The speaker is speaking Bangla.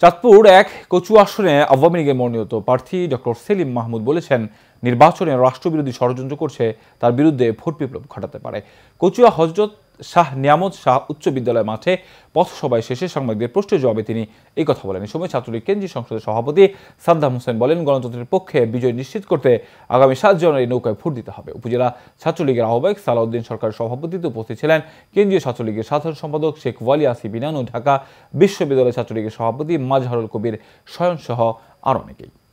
চাঁদপুর এক কচু আসনে আওয়ামী লীগের মনোনীত প্রার্থী ডক্টর সেলিম মাহমুদ বলেছেন নির্বাচনে রাষ্ট্রবিরোধী ষড়যন্ত্র করছে তার বিরুদ্ধে ভোট বিপ্লব ঘটাতে পারে কচুয়া হজরত শাহ নিয়ামত শাহ উচ্চ বিদ্যালয় মাঠে পথসভায় শেষে সাংবাদিকদের প্রশ্নের জবাবে তিনি এই কথা বলেন এ সময় ছাত্রলীগ কেন্দ্রীয় সংসদের সভাপতি সাদ্দাম হোসেন বলেন গণতন্ত্রের পক্ষে বিজয় নিশ্চিত করতে আগামী সাত জানুয়ারি নৌকায় ভোট দিতে হবে উপজেলা ছাত্রলীগের আহ্বায়ক সালাউদ্দিন সরকারের সভাপতিতে উপস্থিত ছিলেন কেন্দ্রীয় ছাত্রলীগের সাধারণ সম্পাদক শেখ ওয়ালি আসি বিনান ও ঢাকা বিশ্ববিদ্যালয় ছাত্রলীগের সভাপতি মাজহারুল কবির স্বয়ংসহ আরও অনেকেই